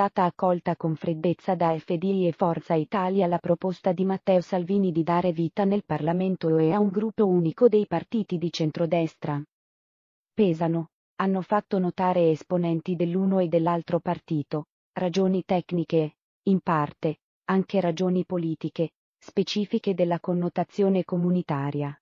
stata accolta con freddezza da FDI e Forza Italia la proposta di Matteo Salvini di dare vita nel Parlamento e a un gruppo unico dei partiti di centrodestra. Pesano, hanno fatto notare esponenti dell'uno e dell'altro partito, ragioni tecniche, in parte, anche ragioni politiche, specifiche della connotazione comunitaria.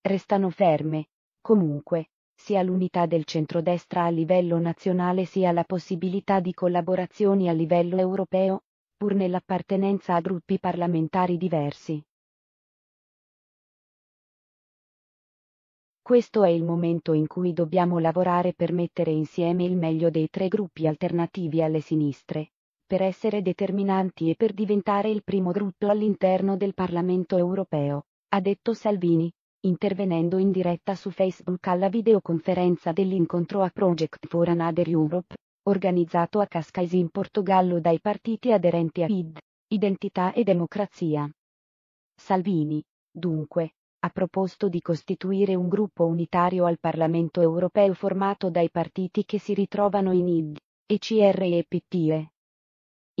Restano ferme, comunque, sia l'unità del centrodestra a livello nazionale sia la possibilità di collaborazioni a livello europeo, pur nell'appartenenza a gruppi parlamentari diversi. Questo è il momento in cui dobbiamo lavorare per mettere insieme il meglio dei tre gruppi alternativi alle sinistre, per essere determinanti e per diventare il primo gruppo all'interno del Parlamento europeo, ha detto Salvini intervenendo in diretta su Facebook alla videoconferenza dell'incontro a Project for Another Europe, organizzato a Cascais in Portogallo dai partiti aderenti a ID, Identità e Democrazia. Salvini, dunque, ha proposto di costituire un gruppo unitario al Parlamento europeo formato dai partiti che si ritrovano in ID, ECR e PTE.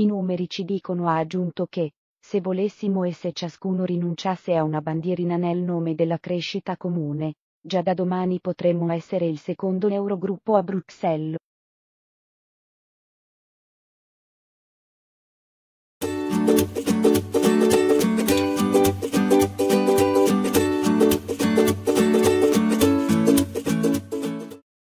I numeri ci dicono ha aggiunto che, se volessimo e se ciascuno rinunciasse a una bandierina nel nome della crescita comune, già da domani potremmo essere il secondo Eurogruppo a Bruxelles,